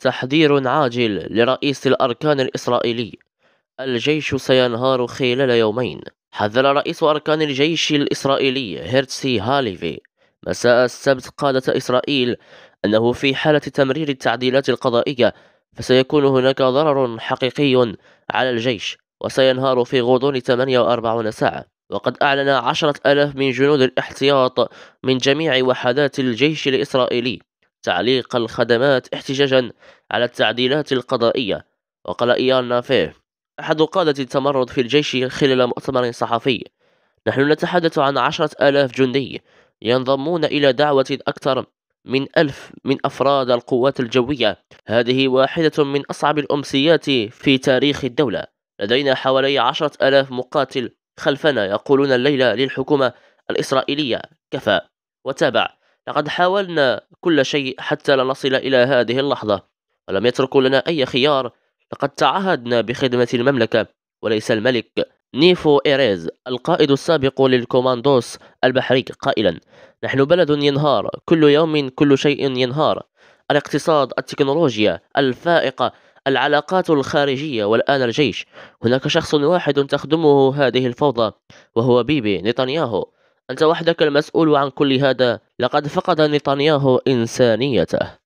تحذير عاجل لرئيس الأركان الإسرائيلي الجيش سينهار خلال يومين حذر رئيس أركان الجيش الإسرائيلي هيرتسي هاليفي مساء السبت قادة إسرائيل أنه في حالة تمرير التعديلات القضائية فسيكون هناك ضرر حقيقي على الجيش وسينهار في غضون 48 ساعة وقد أعلن عشرة ألاف من جنود الاحتياط من جميع وحدات الجيش الإسرائيلي تعليق الخدمات احتجاجا على التعديلات القضائية وقال إيان نافيه أحد قادة التمرد في الجيش خلال مؤتمر صحفي نحن نتحدث عن عشرة آلاف جندي ينضمون إلى دعوة أكثر من ألف من أفراد القوات الجوية هذه واحدة من أصعب الأمسيات في تاريخ الدولة لدينا حوالي عشرة آلاف مقاتل خلفنا يقولون الليلة للحكومة الإسرائيلية كفى وتابع لقد حاولنا كل شيء حتى لا نصل إلى هذه اللحظة ولم يتركوا لنا أي خيار لقد تعهدنا بخدمة المملكة وليس الملك نيفو إيريز القائد السابق للكوماندوس البحري قائلا نحن بلد ينهار كل يوم كل شيء ينهار الاقتصاد التكنولوجيا الفائقة العلاقات الخارجية والآن الجيش هناك شخص واحد تخدمه هذه الفوضى وهو بيبي نتنياهو أنت وحدك المسؤول عن كل هذا لقد فقد نتنياهو إنسانيته